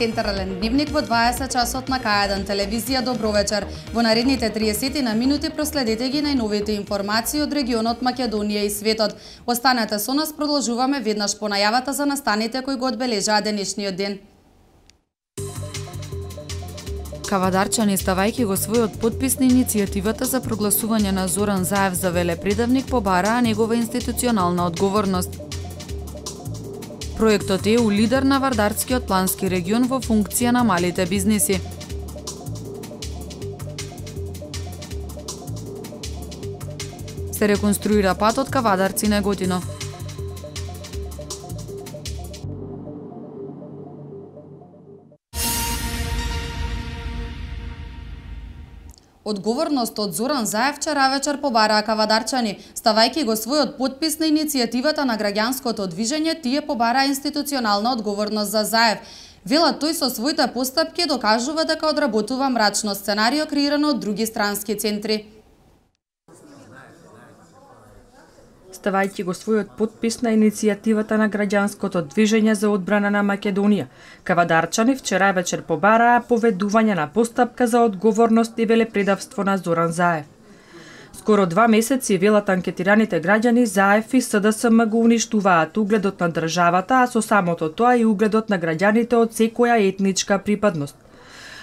централен дневник во 20 часот на Кајадан телевизија Добро вечер. Во наредните 30 на минути проследете ги најновите информации од регионот Македонија и светот. Останете со нас, продолжуваме веднаш по најавата за настаните кои го одбележаа денешниот ден. Кавадарчани, ставајќи го својот подпис на иницијативата за прогласување на Зоран Заев за велепредавник, побараа негова институционална одговорност. Проектот е у лидер на Вардарскиот плански регион во функција на малите бизнеси. Се реконструира патот ка Вадарци Неготино. Одговорност од Зоран Заев вчера вечер побараа кавадарчани, ставајќи го својот подпис на иницијативата на граѓанското движење, тие побараа институционална одговорност за Заев. Велат тој со своите постапки докажува дека одработува мрачно сценарио креирано од други странски центри. представајќи го својот подпис на иницијативата на граѓанското движење за одбрана на Македонија. Кавадарчани вчера вечер побараа поведување на постапка за одговорност и велепредавство на Зоран Заев. Скоро два месеци велат анкетираните граѓани Заев и СДСМ го уништуваат угледот на државата, а со самото тоа и угледот на граѓаните од секоја етничка припадност.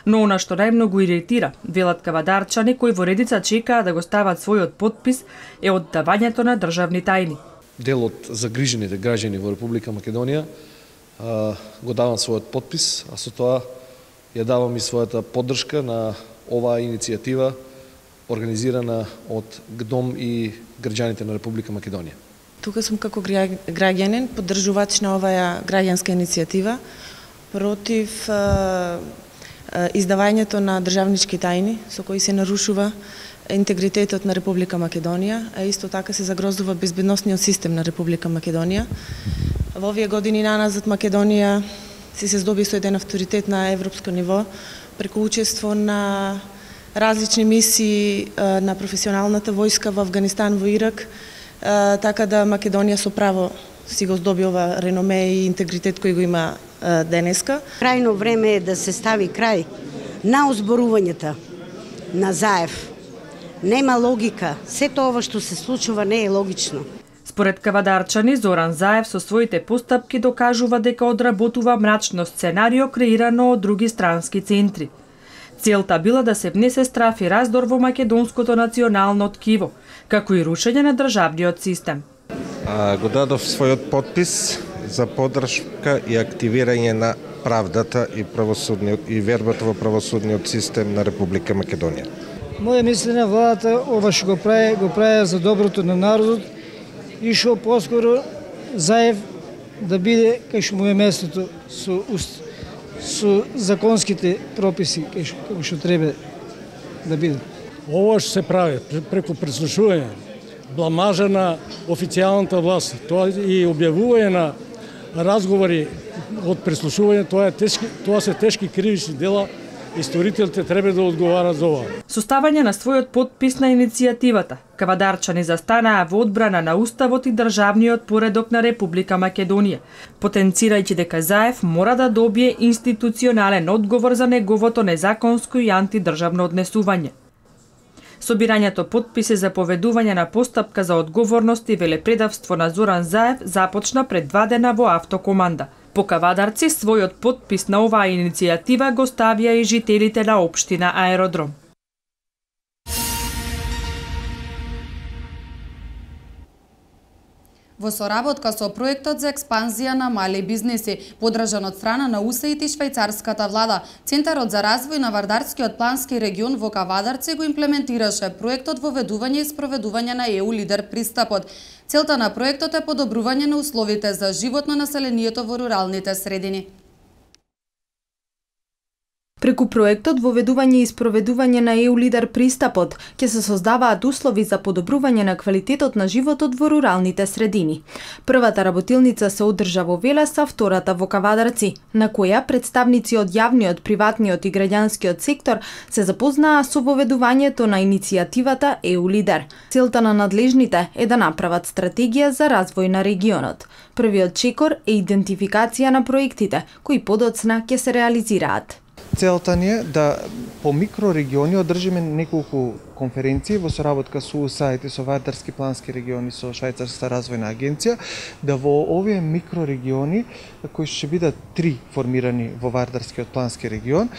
Но она што најмногу иритира, велат кавадарчани кои во редица чекаа да го стават својот подпис, е оддавањето на државни тајни. Делот за грижените граѓани во Република Македонија го давам својот подпис, а со тоа ја давам и својата поддршка на оваа иницијатива организирана од ГДОМ и граѓаните на Република Македонија. Тука сум како граѓанин, поддржувач на оваа граѓанска иницијатива против издавањето на државнички тајни со кои се нарушува интегритетот на Република Македонија, а исто така се загрозува безбедносниот систем на Република Македонија. Во овие години наназад Македонија си се здоби со еден авторитет на европско ниво преку учество на различни мисии на професионалната војска во Афганистан, во Ирак, така да Македонија со право си го здоби ова реноме и интегритет кој го има денеска. Крајно време е да се стави крај на озборувањата на Заев. Нема логика. Сето ова што се случува не е логично. Според Кавадарчани, Зоран Заев со своите постапки докажува дека одработува мрачно сценарио креирано од други странски центри. Целта била да се внесе страф и раздор во македонското национално ткиво, како и рушење на државниот систем. А, го дадов својот подпис за поддршка и активирање на правдата и правосудниот и вербата во правосудниот систем на Република Македонија. Моја мислење владата ова што го прави го прави за доброто на народот и што поскоро заев да биде кај што му е местото со со законските прописи кај што, што треба да биде. Ова што се прави преку преслушување, бламажа на официјалната власт, тоа и објавување на разговори од преслушување, тоа, е тешки, тоа се тешки кривични дела и сторителите треба да одговарат за ова. Составање на својот подпис на иницијативата, Кавадарчани застанаа во одбрана на Уставот и државниот поредок на Република Македонија, потенцирајќи дека Заев мора да добие институционален одговор за неговото незаконско и антидржавно однесување. Собирањето подписи за поведување на постапка за одговорност и велепредавство на Зоран Заев започна пред два дена во автокоманда. Кавадарци, својот подпис на оваа иницијатива го ставија и жителите на обштина Аеродром. во соработка со проектот за експанзија на мали бизнеси, подржан од страна на УСЕИТ и швајцарската влада. Центарот за развој на Вардарскиот плански регион во Кавадарци го имплементираше проектот во ведување и спроведување на ЕУ лидер пристапот. Целта на проектот е подобрување на условите за живот на населението во руралните средини. Преку проектот воведување и спроведување на EU лидер пристапот ќе се создаваат услови за подобрување на квалитетот на животот во руралните средини. Првата работилница се одржа во Велеса, втората во Кавадарци, на која представници од јавниот, приватниот и граѓанскиот сектор се запознаа со воведувањето на иницијативата EU лидер. Целта на надлежните е да направат стратегија за развој на регионот. Првиот чекор е идентификација на проектите кои подоцна ќе се реализираат целта ни е да по микрорегиони одржиме неколку конференција во соработка со УСАИД и со Вардарски плански региони со Швајцарската развојна агенција, да во овие микрорегиони, кои ќе бидат три формирани во Вардарскиот плански регион,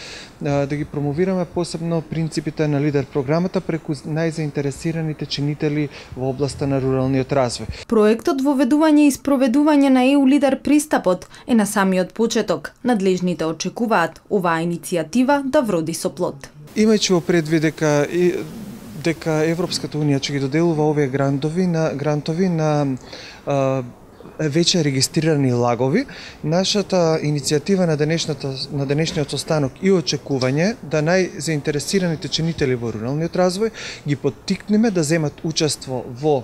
да ги промовираме посебно принципите на лидер програмата преку најзаинтересираните чинители во областа на руралниот развој. Проектот воведување и спроведување на ЕУ лидер пристапот е на самиот почеток. Надлежните очекуваат оваа иницијатива да вроди со плод. Имајќи во предвид дека дека Европската унија ќе ги доделува овие грантови на грантови на а, веќе регистрирани лагови, нашата иницијатива на денешната на денешниот состанок и очекување да најзаинтересираните чинители во руралниот развој ги поттикнеме да земат учество во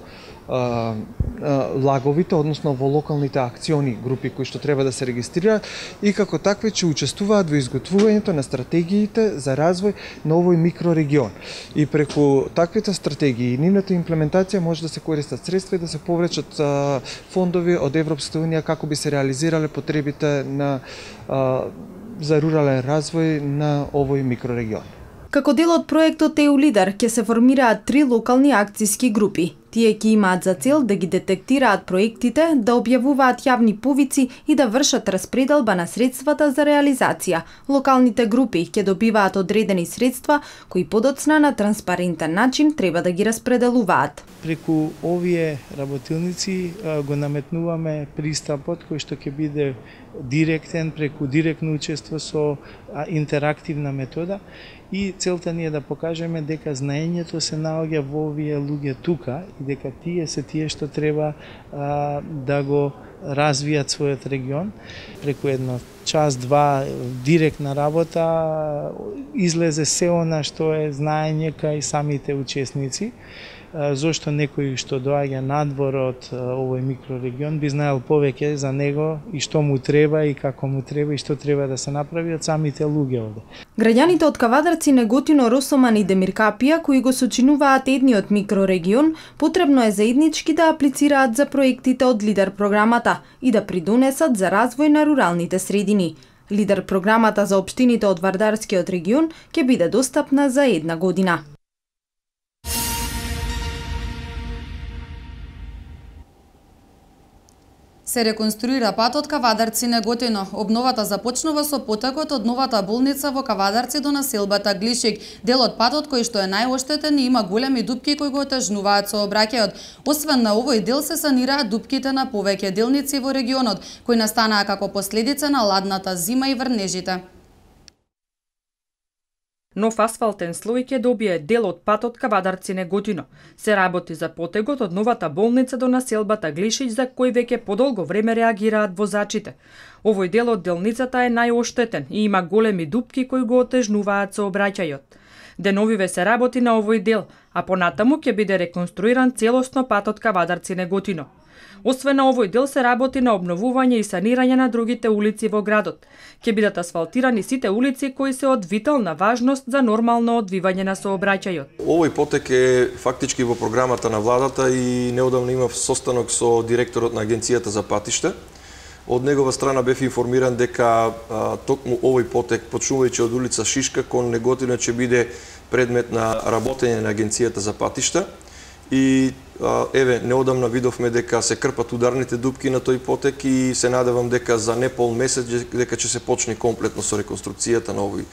лаговите, односно во локалните акциони групи кои што треба да се регистрираат и како такви ќе учествуваат во изготвувањето на стратегиите за развој на овој микрорегион. И преку таквите стратегии и нивната имплементација може да се користат средства и да се повлечат фондови од Европската унија како би се реализирале потребите на за рурален развој на овој микрорегион. Како дел од проектот Лидер, ќе се формираат три локални акцијски групи. Тие ќе имаат за цел да ги детектираат проектите, да објавуваат јавни повици и да вршат распределба на средствата за реализација. Локалните групи ќе добиваат одредени средства кои подоцна на транспарентен начин треба да ги распределуваат. Преку овие работилници го наметнуваме пристапот кој што ќе биде директен преку директно учество со интерактивна метода И целта ни е да покажеме дека знаењето се наоѓа во овие луѓе тука и дека тие се тие што треба а, да го развијат својот регион. Преку едно час, два, директна работа, излезе се она што е знаење кај самите учесници зошто некој што доаѓа надвор од овој микрорегион би знаел повеќе за него и што му треба и како му треба и што треба да се направи од самите луѓе овде. Граѓаните од Кавадарци, Неготино, Росоман и Демиркапија, кои го сочинуваат едниот микрорегион, потребно е заеднички да аплицираат за проектите од лидер програмата и да придонесат за развој на руралните средини. Лидер програмата за обштините од Вардарскиот регион ќе биде достапна за една година. се реконструира патот Кавадарци Неготино. Обновата започнува со потекот од новата болница во Кавадарци до населбата Глишик. Дел од патот кој што е најоштетен и има големи дупки кои го отежнуваат со обраќајот. Освен на овој дел се санираат дупките на повеќе делници во регионот, кои настанаа како последица на ладната зима и врнежите. Нов асфалтен слој ќе добие дел од патот Кавадарци Неготино. Се работи за потегот од новата болница до населбата Глишич, за кој веќе подолго време реагираат возачите. Овој дел од делницата е најоштетен и има големи дупки кои го отежнуваат сообраќајот. Деновиве се работи на овој дел, а понатаму ќе биде реконструиран целосно патот Кавадарци Неготино. Освен на овој дел се работи на обновување и санирање на другите улици во градот. ке бидат асфалтирани сите улици кои се од витална важност за нормално одвивање на сообраќајот. Овој потек е фактички во програмата на владата и неодамна имав состанок со директорот на агенцијата за патиште. Од негова страна бев информиран дека а, токму овој потек, почнувајќи од улица Шишка кон Неготино, ќе биде предмет на работење на Агенцијата за патишта. И Еве, неодамна видовме дека се крпат ударните дупки на тој потек и се надевам дека за не пол месец дека ќе се почне комплетно со реконструкцијата на овој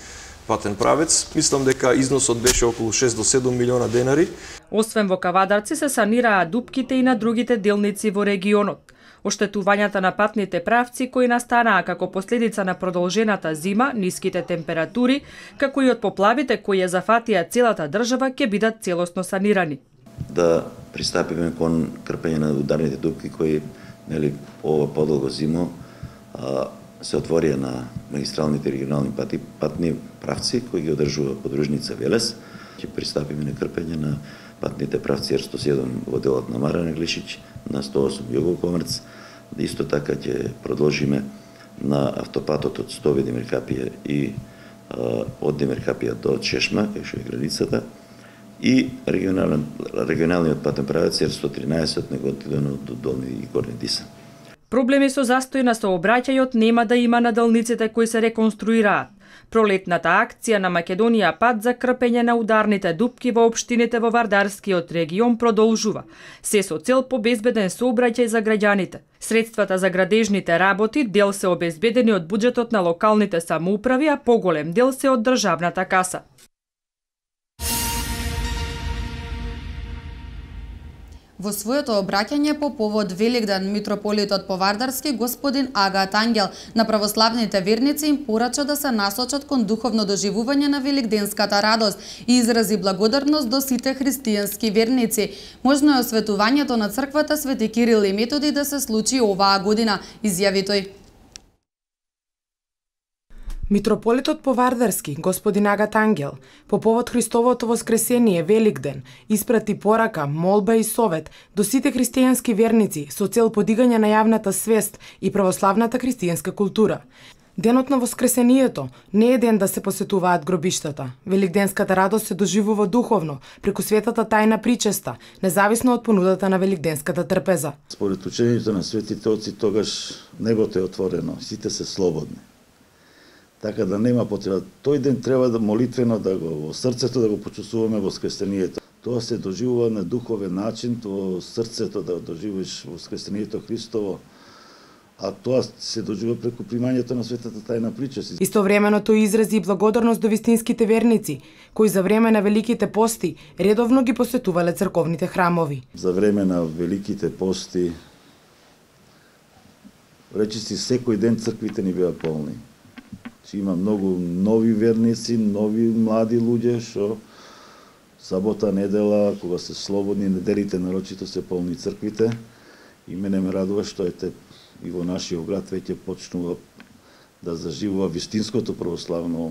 патен правец. Мислам дека износот беше околу 6 до 7 милиона денари. Освен во Кавадарци се санираа дупките и на другите делници во регионот. Оштетувањата на патните правци кои настанаа како последица на продолжената зима, ниските температури, како и од поплавите кои ја зафатија целата држава, ќе бидат целосно санирани да пристапиме кон крпење на ударните дупки кои нели ова подолго зимо а, се отворија на магистралните регионални пати, патни правци кои ги одржува подружница Велес. Ќе пристапиме на крпење на патните правци р 107 во делот на Маране Глишич, на 108 Југо Комрц. Исто така ќе продолжиме на автопатот од Стове Димиркапија и а, од Димиркапија до Чешма, кај што е границата, и регионален, регионалниот патен правец R113 на година до Долни и Горни Диса. Проблеми со застој на сообраќајот нема да има на долниците кои се реконструираат. Пролетната акција на Македонија пат за крпење на ударните дупки во општините во Вардарскиот регион продолжува, се со цел побезбеден сообраќај за граѓаните. Средствата за градежните работи дел се обезбедени од буџетот на локалните самоуправи, а поголем дел се од државната каса. Во своето обраќање по повод Великден, митрополитот Повардарски господин Агат Ангел на православните верници им порача да се насочат кон духовно доживување на великденската радост и изрази благодарност до сите христијански верници. Можно е осветувањето на црквата Свети Кирил и Методи да се случи оваа година, изјави тој. Митрополитот Повардарски, господин Агат Ангел, по повод Христовото воскресение Великден, испрати порака, молба и совет до сите христијански верници со цел подигање на јавната свест и православната христијанска култура. Денот на Воскресението не е ден да се посетуваат гробиштата. Великденската радост се доживува духовно, преку светата тајна причеста, независно од понудата на Великденската трпеза. Според учењето на светите оци тогаш небото е отворено, сите се слободни така да нема потреба. Тој ден треба да молитвено да го во срцето да го почувствуваме во воскресението. Тоа се доживува на духовен начин, во срцето да доживиш во воскресението Христово а тоа се доживува преку примањето на светата тајна причест. Истовремено тој изрази и благодарност до вистинските верници, кои за време на великите пости редовно ги посетувале црковните храмови. За време на великите пости речиси секој ден црквите ни беа полни. Че има многу нови верници, нови млади луѓе што сабота, недела, кога се слободни, неделите нарочито се полни црквите. И мене ме радува што ете и во нашиот град веќе почнува да заживува вистинското православно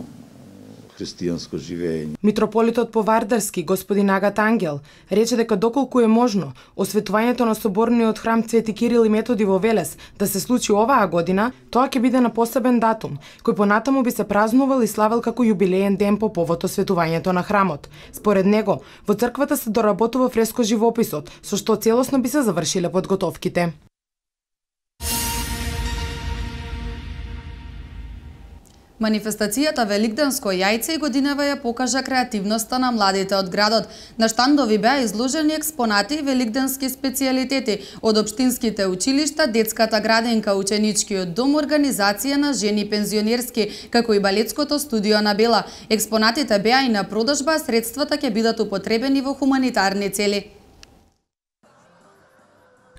христијанско живење. Митрополитот по Вардарски, господин Агат Ангел, рече дека доколку е можно, осветувањето на соборниот храм Цвети Кирил и Методи во Велес да се случи оваа година, тоа ќе биде на посебен датум, кој понатаму би се празнувал и славел како јубилеен ден по повод осветувањето на храмот. Според него, во црквата се доработува фреско живописот, со што целосно би се завршиле подготовките. Манифестацијата Великденско јајце и годинава ја покажа креативноста на младите од градот. На штандови беа изложени експонати и великденски специјалитети од општинските училишта, детската градинка, ученичкиот дом, организација на жени пензионерски, како и балетското студио на Бела. Експонатите беа и на продажба, средствата ќе бидат употребени во хуманитарни цели.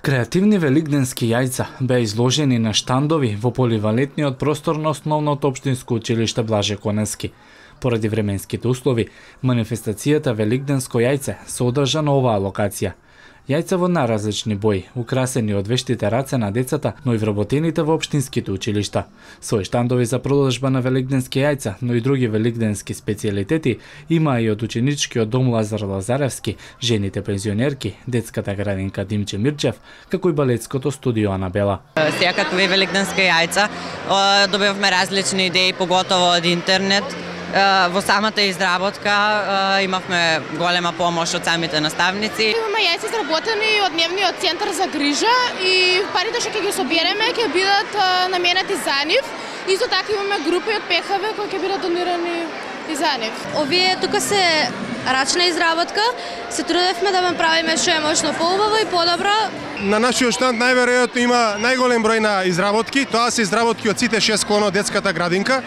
Креативни великденски јајца беа изложени на штандови во поливалетниот простор на основното обштинско училиште Блаже Конески. Поради временските услови, манифестацијата Великденско јајце се одржа на оваа локација – Јајца во наразлични бои, украсени од вештите раце на децата, но и вработените во општинските училишта. Свој штандови за продажба на великденски јајца, но и други великденски специјалитети има и од ученичкиот дом Лазар Лазаревски, жените пензионерки, детската градинка Димче Мирчев, како и балетското студио Анабела. Бела. како ви великденска јајца, добивавме различни идеи, поготово од интернет, во самата изработка имавме голема помош од самите наставници. Имаме јајци изработени од дневниот центар за грижа и парите што ќе ги собереме ќе бидат наменети за нив. Исто така имаме групи од ПХВ кои ќе бидат донирани и за нив. Овие тука се рачна изработка, се трудевме да вам правиме што е можно поубаво и подобро. На нашиот штанд најверојатно има најголем број на изработки, тоа се изработки од сите клона од детската градинка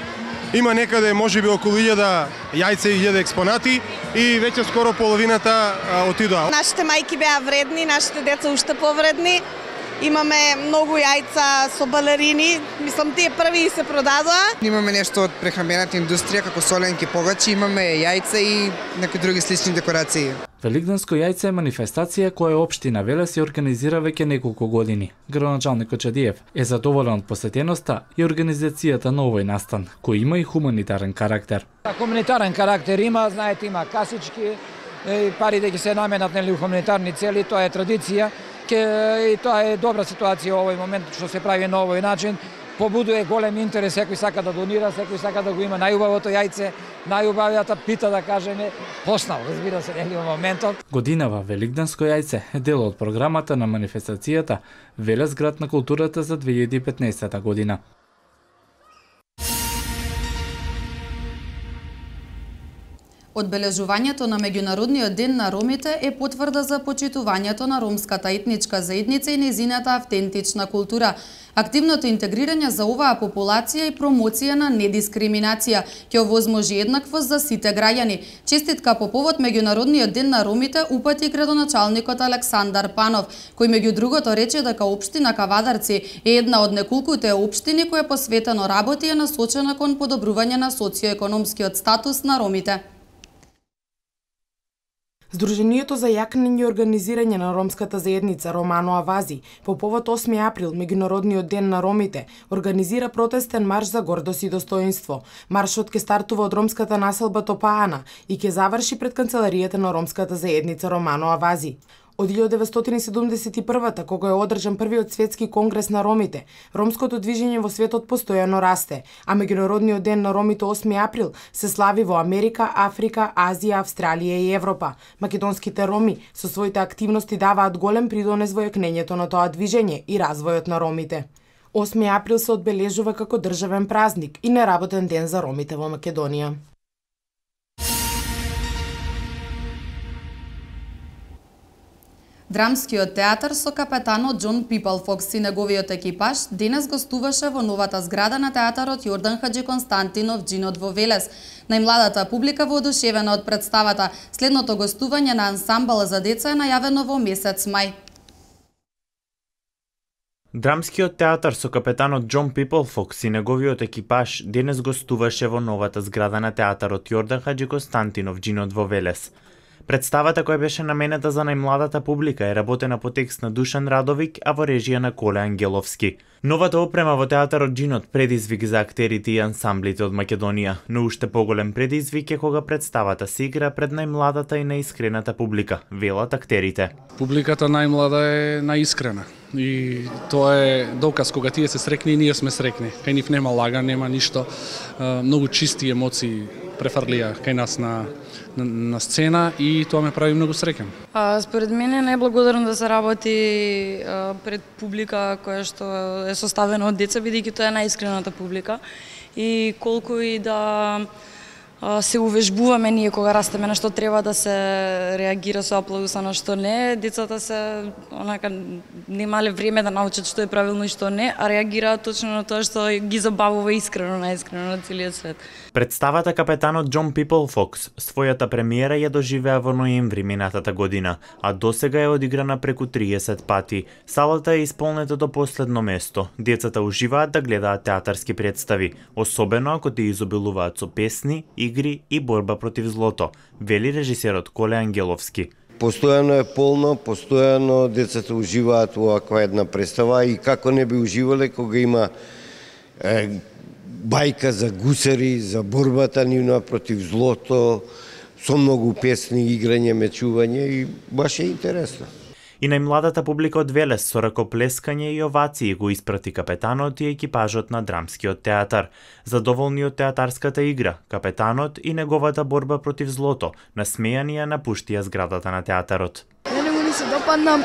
Има некаде можеби околу 1000 јајца и 1000 експонати и веќе скоро половината отидоа. Нашите мајки беа вредни, нашите деца уште повредни. Имаме многу јајца со балерини, мислам тие први се продадоа. Имаме нешто од прехрамбената индустрија како соленки погачи, имаме јајца и некои други слични декорации. Великденско јајце е манифестација која Обштина Велес ја организира веќе неколку години. Градоначалникот Чадиев е задоволен од посетеноста и организацијата на овој настан, кој има и хуманитарен карактер. Хуманитарен карактер има, знаете, има касички, да ги се наменат нели у хуманитарни цели, тоа е традиција, ке и тоа е добра ситуација во овој момент што се прави на овој начин, побудува голем интерес, секој сака да донира, секој сака да го има најубавото јајце, најубавијата пита да кажеме, поснал, разбира се, нели во моментот. Годинава Великденско јајце е дел од програмата на манифестацијата Велесград на културата за 2015 година. Одбележувањето на Меѓународниот ден на ромите е потврда за почитувањето на ромската етничка заедница и незината автентична култура, активното интегрирање за оваа популација и промоција на недискриминација ќе овозможи еднаквост за сите граѓани. Честитка по повод Меѓународниот ден на ромите упати градоначалникот Александар Панов, кој меѓу другото рече дека општина Кавадарци е една од неколкуте општини која посветено работи е насочена кон подобрување на социоекономскиот статус на ромите. Здруженијето за јакнење и организирање на ромската заедница Романо Авази по повод 8 април, меѓународниот ден на ромите, организира протестен марш за гордост и достоинство. Маршот ќе стартува од ромската населба Топаана и ќе заврши пред канцеларијата на ромската заедница Романо Авази. Од 1971-та, кога е одржан првиот светски конгрес на ромите, ромското движење во светот постојано расте, а меѓународниот ден на ромите 8 април се слави во Америка, Африка, Азија, Австралија и Европа. Македонските роми со своите активности даваат голем придонес во јакнењето на тоа движење и развојот на ромите. 8 април се одбележува како државен празник и неработен ден за ромите во Македонија. Драмскиот театар со капетанот Джон Пипалфокс и неговиот екипаж денес гостуваше во новата зграда на театарот Јордан Хаджи Константинов Джинот во Велес. Најмладата публика воодушевена од представата, следното гостување на ансамбл за деца е најавено во месец мај. Драмскиот театар со капетанот Джон Пиплфокс и неговиот екипаж денес гостуваше во новата зграда на театарот Јордан Хаджи Константинов Джинот во Велес. Представата која беше наменета за најмладата публика е работена по текст на Душан Радовик, а во режија на Коле Ангеловски. Новата опрема во театарот Джинот предизвик за актерите и ансамблите од Македонија, но уште поголем предизвик е кога представата се игра пред најмладата и најискрената публика, велат актерите. Публиката најмлада е најискрена и тоа е доказ кога тие се срекни и ние сме срекни. Кај нив нема лага, нема ништо. Многу чисти емоции префрлија кај нас на на сцена и тоа ме прави многу среќен. А според мене е благодарен да се работи пред публика која што е составена од деца бидејќи тоа е најискрената публика и колку и да се увежбуваме ние кога растеме на што треба да се реагира со аплодус, на што не, децата се онака немале време да научат што е правилно и што не, а реагираат точно на тоа што ги забавува искрено, најискрено на целиот свет. Представата капетанот Џон Пипл Фокс својата премиера ја доживеа во ноември минатата година, а досега е одиграна преку 30 пати. Салата е исполнета до последно место. Децата уживаат да гледаат театарски представи, особено ако те изобилуваат со песни и игри и борба против злото, вели режисерот Коле Ангеловски. Постојано е полно, постојано децата уживаат оваква една представа и како не би уживале кога има е, бајка за гусери, за борбата нивна против злото, со многу песни, играње, мечување и баш е интересно. И најмладата публика од Велес со ракоплескање и овации го испрати капетанот и екипажот на драмскиот театар. Задоволни од театарската игра, капетанот и неговата борба против злото, насмејани ја напуштија зградата на театарот. Мене му ни се допадна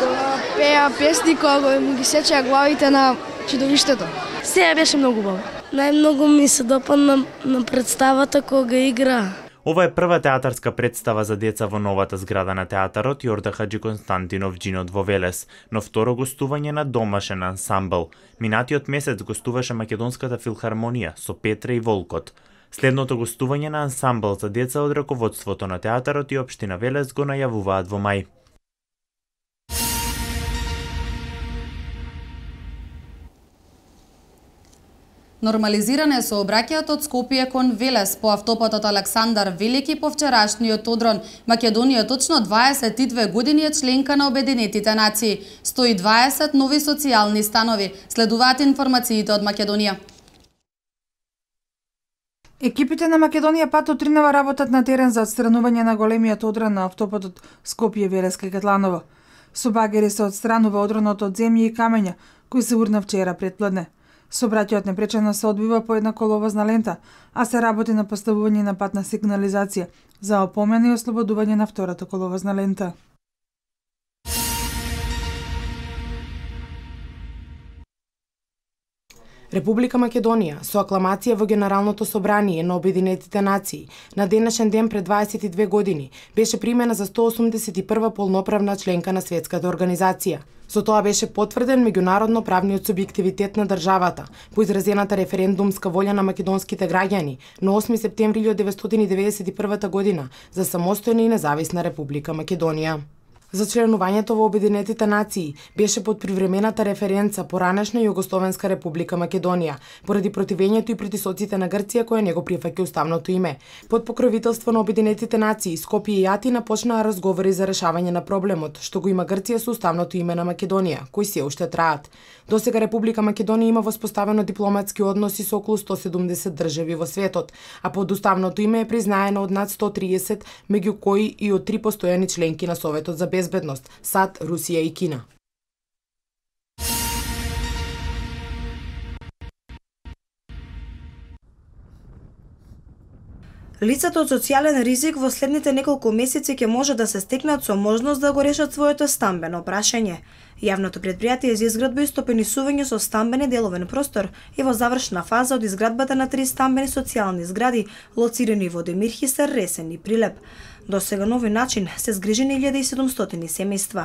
кога да пеа песни кога го му ги сечеа главите на чудовиштето. Се беше многу убаво. Најмногу ми се допадна на представата кога игра Ова е прва театарска представа за деца во новата зграда на театарот Јорда Хаджи Константинов Джинот во Велес, но второ гостување на домашен ансамбл. Минатиот месец гостуваше Македонската филхармонија со Петре и Волкот. Следното гостување на ансамбл за деца од раководството на театарот и Обштина Велес го најавуваат во мај. Нормализиране со обраќајот од Скопје кон Велес по автопатот Александар Велики по вчерашниот одрон. Македонија точно 22 години е членка на Обединетите нации. 120 нови социјални станови. Следуваат информациите од Македонија. Екипите на Македонија пато тринава работат на терен за отстранување на големиот одран на автопатот Скопје Велеска Кетланово. Со багери се отстранува одронот од земја и камења, кои се урна вчера предпладне. Собраќајот непречено се одбива по една коловозна лента, а се работи на поставување на патна сигнализација за опомена и ослободување на втората коловозна лента. Република Македонија со акламација во Генералното собрание на Обединетите нации на денешен ден пред 22 години беше примена за 181 полноправна членка на Светската организација. Со тоа беше потврден меѓународно правниот субјективитет на државата по изразената референдумска волја на македонските граѓани на 8 септември 1991 година за самостојна и независна Република Македонија за членувањето во Обединетите нации беше под привремената референца поранешна Југословенска република Македонија, поради противењето и притисоците на Грција која не го прифаќа уставното име. Под покровителство на Обединетите нации, Скопје и Атина почнаа разговори за решавање на проблемот што го има Грција со уставното име на Македонија, кои се уште траат. сега Република Македонија има воспоставено дипломатски односи со околу 170 држави во светот, а под уставното име е признаено од над 130, меѓу кои и од три постојани членки на Советот за безбедност безбедност САД, Русија и Кина. Лицата од социјален ризик во следните неколку месеци ќе може да се стекнат со можност да го решат своето стамбено прашање. Јавното предпријатие за изградба и стопенисување со стамбени деловен простор е во завршна фаза од изградбата на три стамбени социјални згради, лоцирани во Демирхисер, Ресен и Прилеп. До сега нови начин се згрижени 1700 семејства.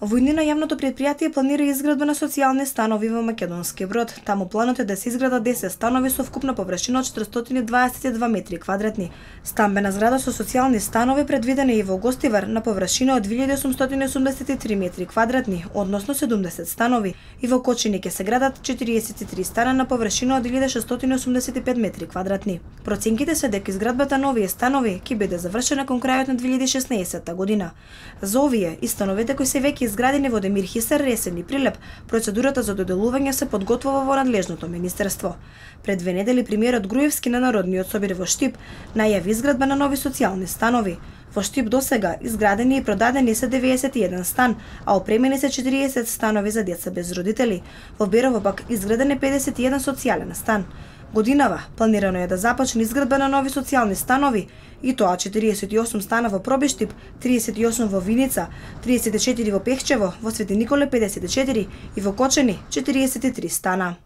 Во иднина јавното предпријатие планира изградба на социјални станови во Македонски брод. Таму планот е да се изградат 10 станови со вкупна површина од 422 метри квадратни. Стамбена зграда со социјални станови предвидена и во Гостивар на површина од 2883 метри квадратни, односно 70 станови, и во Кочини ќе се градат 43 стана на површина од 1685 метри квадратни. Проценките се дека изградбата на овие станови ќе биде завршена кон крај крајот на 2016 година. За овие и становите кои се веќе изградени во Демир Хисар, Ресен и Прилеп, процедурата за доделување се подготвува во надлежното министерство. Пред две недели премиерот Груевски на Народниот собир во Штип најави изградба на нови социјални станови. Во Штип до сега изградени и продадени се 91 стан, а опремени се 40 станови за деца без родители. Во Берово пак изграден е 51 социјален стан. Годинава планирано е да започне изградба на нови социјални станови И тоа 48 стана во Пробештип, 38 во Виница, 34 во Пехчево, во Свети Николе 54 и во Кочени 43 стана.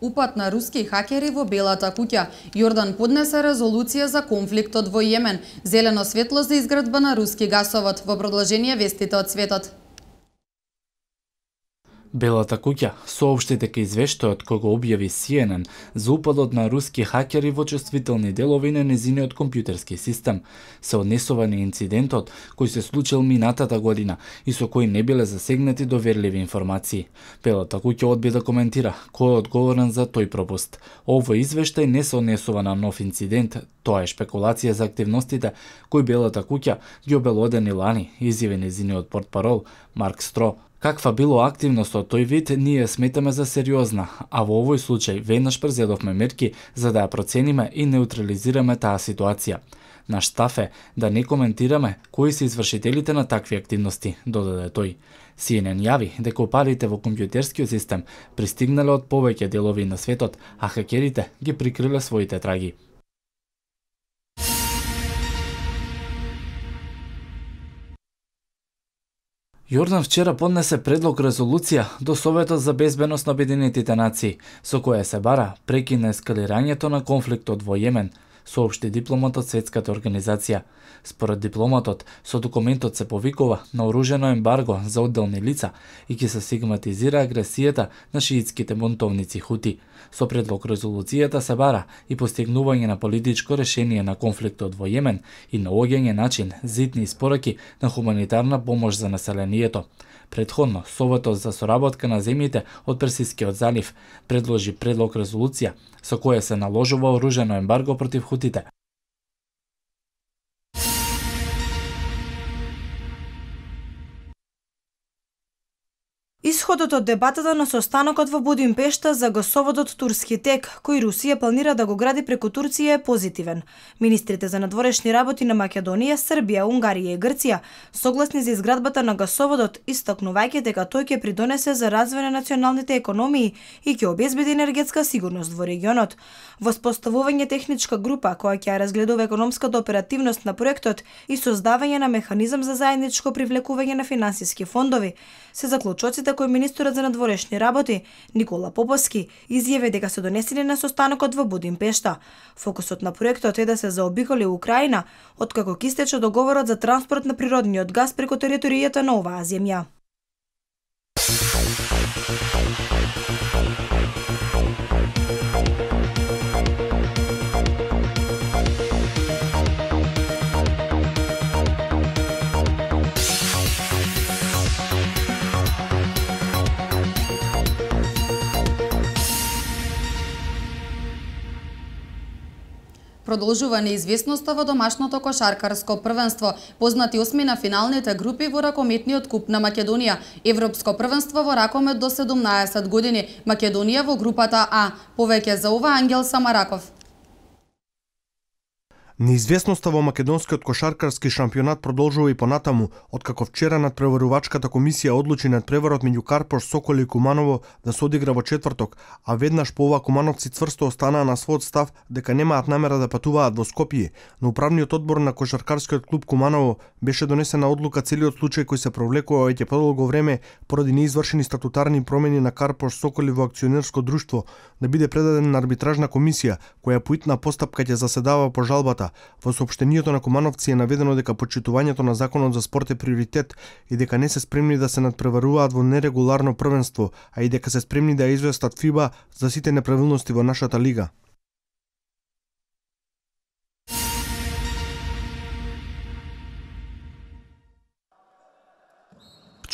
Упат на руски хакери во Белата куќа. Јордан поднесе резолуција за конфликтот во Јемен. Зелено светло за изградба на руски гасовод во продолжение вестите од светот. Белата куќа соопшти дека извештајот кој го објави CNN за упадот на руски хакери во чувствителни делови на незиниот компјутерски систем се однесува на инцидентот кој се случил минатата година и со кој не биле засегнати доверливи информации. Белата куќа одби да коментира кој е одговорен за тој пропуст. Овој извештај не се однесува на нов инцидент, тоа е спекулација за активностите кои Белата куќа ги обелодени лани, изјави незиниот портпарол Марк Стро Каква било активноста од тој вид, ние сметаме за сериозна, а во овој случај веднаш презедовме мерки за да ја процениме и неутрализираме таа ситуација. Наш став е да не коментираме кои се извршителите на такви активности, додаде тој. CNN јави дека упадите во компјутерскиот систем пристигнале од повеќе делови на светот, а хакерите ги прикриле своите траги. Јордан вчера поднесе предлог резолуција до Советот за безбедност на Обединетите нации, со која се бара на ескалирањето на конфликтот во Јемен – соопшти дипломатот Светската организација. Според дипломатот, со документот се повикува на оружено ембарго за одделни лица и ќе се сигматизира агресијата на шиитските бунтовници хути. Со предлог резолуцијата се бара и постигнување на политичко решение на конфликтот во Јемен и наоѓање начин зитни испораки на хуманитарна помош за населението. Предходно, Советот за соработка на земјите од Персискиот залив предложи предлог резолуција со која се наложува оружено ембарго против хутите, Исходот од дебатата на состанокот во Будимпешта за гасоводот турски тек, кој Русија планира да го гради преку Турција е позитивен. Министрите за надворешни работи на Македонија, Србија, Унгарија и Грција согласни за изградбата на гасоводот, истакнувајќи дека тој ќе придонесе за развој на националните економии и ќе обезбеди енергетска сигурност во регионот. Воспоставување техничка група која ќе разгледува економската оперативност на проектот и создавање на механизам за заедничко привлекување на финансиски фондови се заклучоците кој министерот за надворешни работи Никола Поповски изјави дека се донесени на состанокот во Будимпешта. Фокусот на проектот е да се заобиколи Украина, откако ќе истече договорот за транспорт на природниот газ преку територијата на оваа земја. Продолжува неизвестноста во домашното кошаркарско првенство. Познати осми на финалните групи во ракометниот куп на Македонија. Европско првенство во ракомет до 17 години. Македонија во групата А. Повеќе за ова Ангел Самараков. Неизвестноста во македонскиот кошаркарски шампионат продолжува и понатаму, откако вчера преварувачката комисија одлучи надпреварот меѓу Карпош, Соколи и Куманово да се одигра во четврток, а веднаш по ова кумановци цврсто останаа на својот став дека немаат намера да патуваат во Скопје, но управниот одбор на кошаркарскиот клуб Куманово беше донесена одлука целиот случај кој се провлекува веќе подолго време поради неизвршени статутарни промени на Карпош Соколи во акционерско друштво да биде предаден на арбитражна комисија која поитна постапка ќе заседава по жалбата спорта. Во сообштението на Кумановци е наведено дека почитувањето на законот за спорт е приоритет и дека не се спремни да се надпреваруваат во нерегуларно првенство, а и дека се спремни да известат ФИБА за сите неправилности во нашата лига.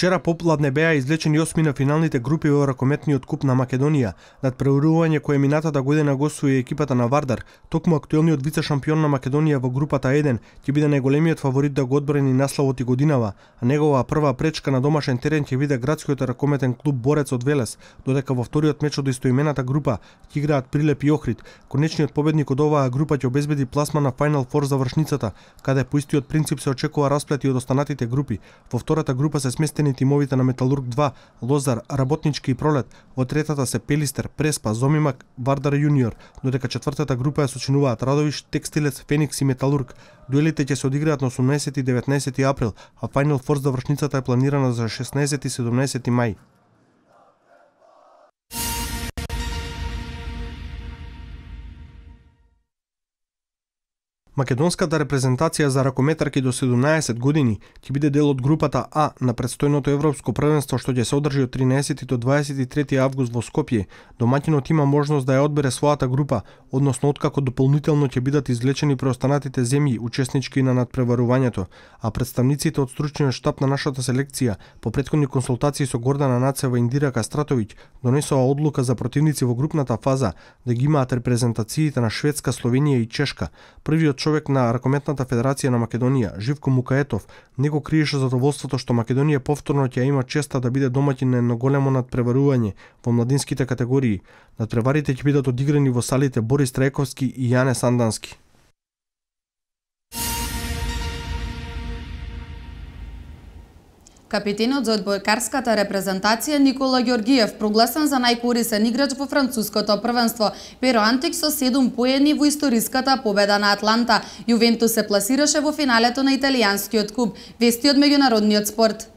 Вчера попладне беа излечени осми на финалните групи во ракометниот куп на Македонија. Над преурување кое минатата година гостува екипата на Вардар, токму актуелниот вице-шампион на Македонија во групата 1 ќе биде најголемиот фаворит да го одбрани насловот и годинава, а негова прва пречка на домашен терен ќе биде градскиот ракометен клуб Борец од Велес, додека во вториот меч од истоимената група ќе играат Прилеп и Охрид. Конечниот победник од оваа група ќе обезбеди пласма на Final Four завршницата, каде по истиот принцип се очекува расплет и од останатите групи. Во втората група се сместени најбитни тимовите на Металург 2, Лозар, Работнички и Пролет, во третата се Пелистер, Преспа, Зомимак, Вардар Јуниор, додека четвртата група ја сочинуваат Радовиш, Текстилец, Феникс и Металург. Дуелите ќе се одиграат на 18 и 19 април, а Final Four завршницата е планирана за 16 и 17 мај. Македонската репрезентација за ракометарки до 17 години ќе биде дел од групата А на предстојното Европско првенство што ќе се одржи од 13 до 23 август во Скопје. доматинот има можност да ја одбере својата група, односно откако дополнително ќе бидат извлечени преостанатите земји учеснички на надпреварувањето, а представниците од стручниот штаб на нашата селекција по претходни консултации со Гордана Нацева и Индира Кастратовиќ донесоа одлука за противници во групната фаза да ги имаат репрезентациите на Шведска, Словенија и Чешка. Првиот човек на Ракометната федерација на Македонија, Живко Мукаетов, не го криеше задоволството што Македонија повторно ќе има честа да биде домаќин на едно големо надпреварување во младинските категории. Надпреварите ќе бидат одиграни во салите Борис Трајковски и Јане Сандански. Капитенот за одбојкарската репрезентација Никола Георгиев прогласен за најкорисен играч во француското првенство. Перо Антик со 7 поени во историската победа на Атланта. Јувентус се пласираше во финалето на италијанскиот куб. Вести од меѓународниот спорт.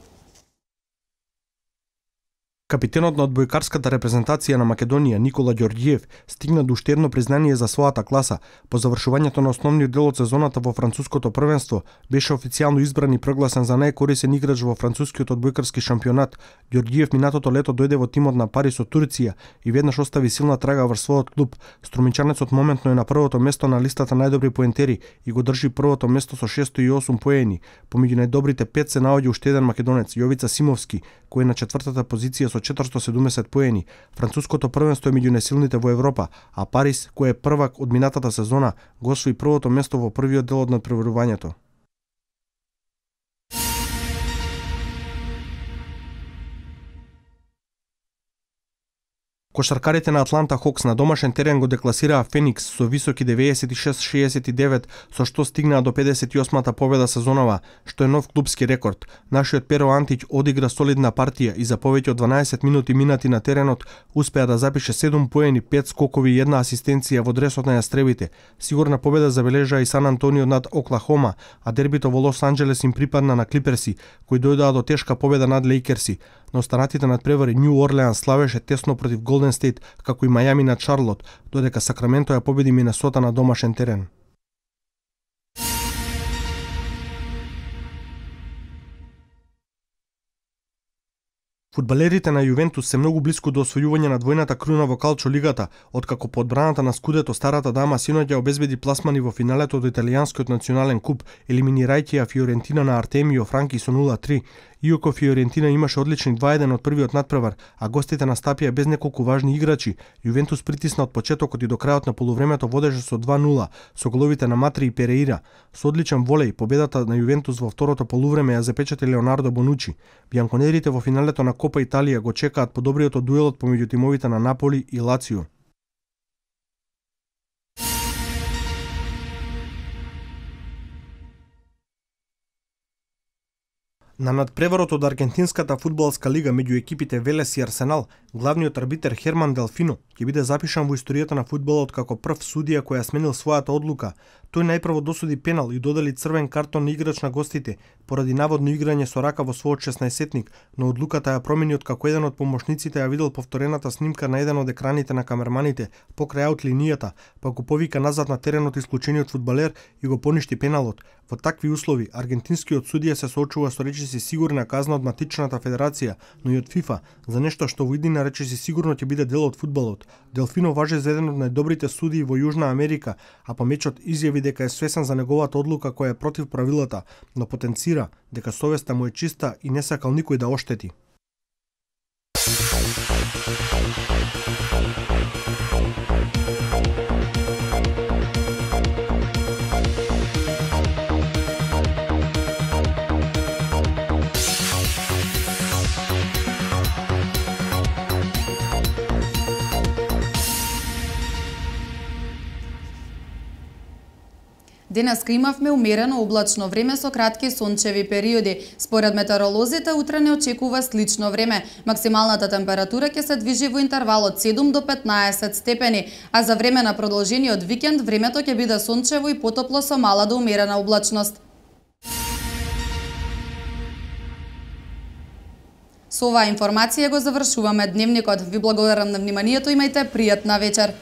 Капитенот на одбојкарската репрезентација на Македонија Никола Ѓорѓиев стигна до уште едно признание за својата класа. По завршувањето на основниот дел од сезоната во француското првенство беше официјално избран и прогласен за најкорисен играч во францускиот одбојкарски шампионат. Ѓорѓиев минатото лето дојде во тимот на Пари од Турција и веднаш остави силна трага врз својот клуб. Струмичанецот моментно е на првото место на листата најдобри поентери и го држи првото место со 608 поени. Помеѓу најдобрите пет се наоѓа уште еден македонец Јовица Симовски кој е на четвртата позиција со 470 поени. Француското првенство е меѓу несилните во Европа, а Парис, кој е првак од минатата сезона, го освои првото место во првиот дел од надпреварувањето. Кошаркарите на Атланта Хокс на домашен терен го декласираа Феникс со високи 96-69, со што стигнаа до 58-та победа сезонова, што е нов клубски рекорд. Нашиот Перо Антич одигра солидна партија и за повеќе од 12 минути минати на теренот успеа да запише 7 поени, 5 скокови и една асистенција во дресот на јастребите. Сигурна победа забележа и Сан Антонио над Оклахома, а дербито во Лос Анджелес им припадна на Клиперси, кои дојдоа до тешка победа над Лейкерси. Но останатите надпревари Нью Орлеан славеше тесно против Голден Голден Стейт, како и Мајами на Чарлот, додека Сакраменто ја победи Минесота на домашен терен. Фудбалерите на Јувентус се многу близко до освојување на двојната круна во Калчо лигата, откако по одбраната на Скудето старата дама синоќ ја обезбеди пласмани во финалето од италијанскиот национален куп, елиминирајќи ја Фиорентина на Артемио Франки со Иоко Фиорентина имаше одлични 2-1 од првиот надпревар, а гостите настапија без неколку важни играчи, Јувентус притисна од почетокот и до крајот на полувремето водеше со 2-0 со головите на Матри и Переира. Со одличен волеј победата на Јувентус во второто полувреме ја запечати Леонардо Бонучи. Бјанконерите во финалето на Копа Италија го чекаат подобриот дуелот помеѓу тимовите на Наполи и Лацио. На надпреварот од Аргентинската фудбалска лига меѓу екипите Велес и Арсенал, главниот арбитер Херман Делфино ќе биде запишан во историјата на фудбалот како прв судија кој ја сменил својата одлука. Тој најпрво досуди пенал и додели црвен картон на играч на гостите поради наводно играње со рака во својот 16-тник, но одлуката ја промени од како еден од помошниците ја видел повторената снимка на еден од екраните на камерманите покрај аут линијата, па го повика назад на теренот исклучениот фудбалер и го поништи пеналот. Во такви услови аргентинскиот судија се соочува со речиси сигурна казна од матичната федерација, но и од ФИФА за нешто што во иднина речиси сигурно ќе биде дел од фудбалот. Делфино важи за еден од најдобрите судии во Јужна Америка, а по мечот изјави дека е свесен за неговата одлука која е против правилата, но потенцира дека совеста му е чиста и не сакал никој да оштети. Денеска имавме умерено облачно време со кратки сончеви периоди. Според метеоролозите, утре не очекува слично време. Максималната температура ќе се движи во интервал од 7 до 15 степени, а за време на продолжениот викенд времето ќе биде сончево и потопло со мала до умерена облачност. Со оваа информација го завршуваме дневникот. Ви благодарам на вниманието, имајте пријатна вечер.